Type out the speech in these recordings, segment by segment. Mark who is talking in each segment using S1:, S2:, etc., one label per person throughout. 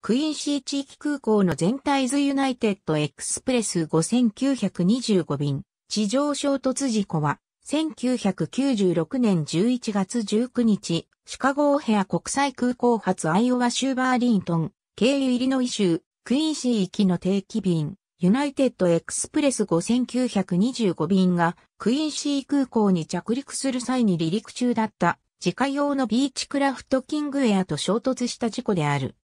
S1: クインシー地域空港の全体図ユナイテッドエクスプレス5925便、地上衝突事故は、1996年11月19日、シカゴオヘア国際空港発アイオワ州バーリントン、経由イリノイ州、クインシー行きの定期便、ユナイテッドエクスプレス5925便が、クインシー空港に着陸する際に離陸中だった、自家用のビーチクラフトキングエアと衝突した事故である。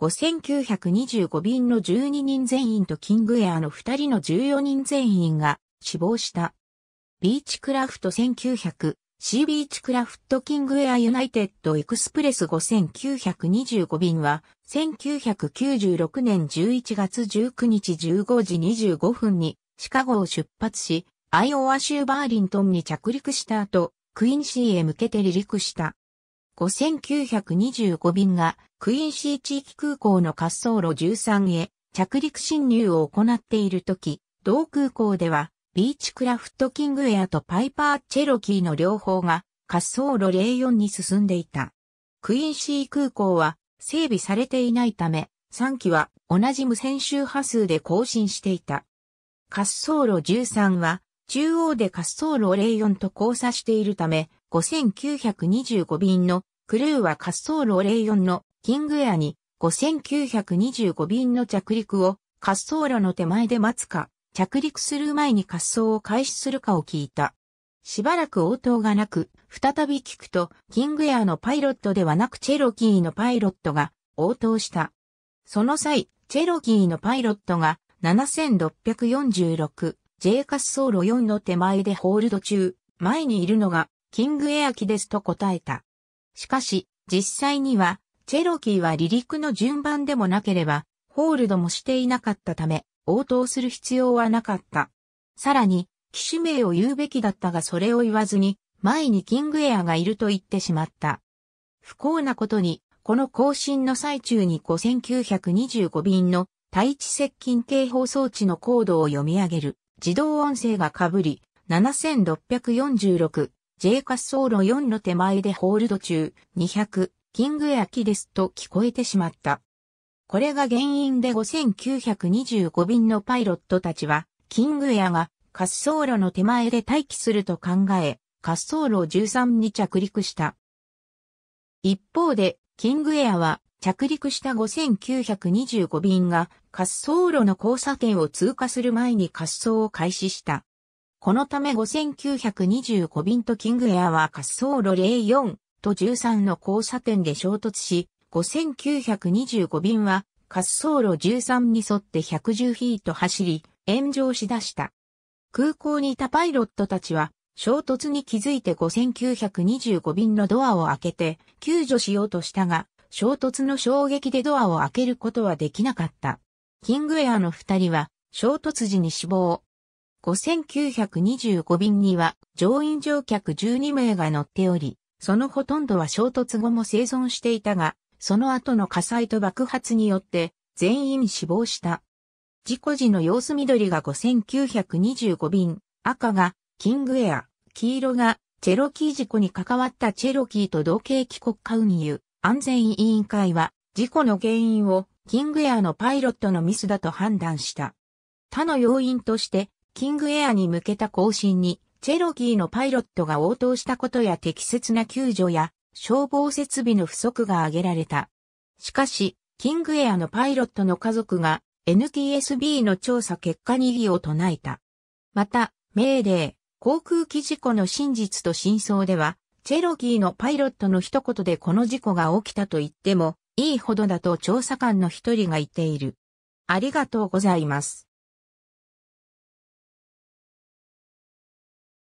S1: 5925便の12人全員とキングエアの2人の14人全員が死亡した。ビーチクラフト1900、シービーチクラフトキングエアユナイテッドエクスプレス5925便は、1996年11月19日15時25分に、シカゴを出発し、アイオワ州バーリントンに着陸した後、クインシーへ向けて離陸した。5925便がクイーンシー地域空港の滑走路13へ着陸侵入を行っているとき、同空港ではビーチクラフトキングエアとパイパーチェロキーの両方が滑走路04に進んでいた。クイーンシー空港は整備されていないため、3機は同じ無線周波数で更新していた。滑走路13は中央で滑走路04と交差しているため、5925便のクルーは滑走路04のキングエアに5925便の着陸を滑走路の手前で待つか、着陸する前に滑走を開始するかを聞いた。しばらく応答がなく、再び聞くと、キングエアのパイロットではなくチェロキーのパイロットが応答した。その際、チェロキーのパイロットが 7646J 滑走路4の手前でホールド中、前にいるのがキングエア機ですと答えた。しかし、実際には、チェロキーは離陸の順番でもなければ、ホールドもしていなかったため、応答する必要はなかった。さらに、機種名を言うべきだったがそれを言わずに、前にキングエアがいると言ってしまった。不幸なことに、この更新の最中に5925便の対地接近警報装置のコードを読み上げる自動音声が被り、7646 J 滑走路4の手前でホールド中、200、キングエアキですと聞こえてしまった。これが原因で5925便のパイロットたちは、キングエアが滑走路の手前で待機すると考え、滑走路13に着陸した。一方で、キングエアは着陸した5925便が滑走路の交差点を通過する前に滑走を開始した。このため5925便とキングエアは滑走路04と13の交差点で衝突し、5925便は滑走路13に沿って110フィート走り、炎上しだした。空港にいたパイロットたちは、衝突に気づいて5925便のドアを開けて救助しようとしたが、衝突の衝撃でドアを開けることはできなかった。キングエアの二人は衝突時に死亡、5925便には乗員乗客12名が乗っており、そのほとんどは衝突後も生存していたが、その後の火災と爆発によって全員死亡した。事故時の様子緑が5925便、赤がキングエア、黄色がチェロキー事故に関わったチェロキーと同系帰国家運輸安全委員会は事故の原因をキングエアのパイロットのミスだと判断した。他の要因としてキングエアに向けた更新に、チェロキーのパイロットが応答したことや適切な救助や消防設備の不足が挙げられた。しかし、キングエアのパイロットの家族が NTSB の調査結果に異議を唱えた。また、メーデー、航空機事故の真実と真相では、チェロキーのパイロットの一言でこの事故が起きたと言ってもいいほどだと調査官の一人が言っている。ありがとうございます。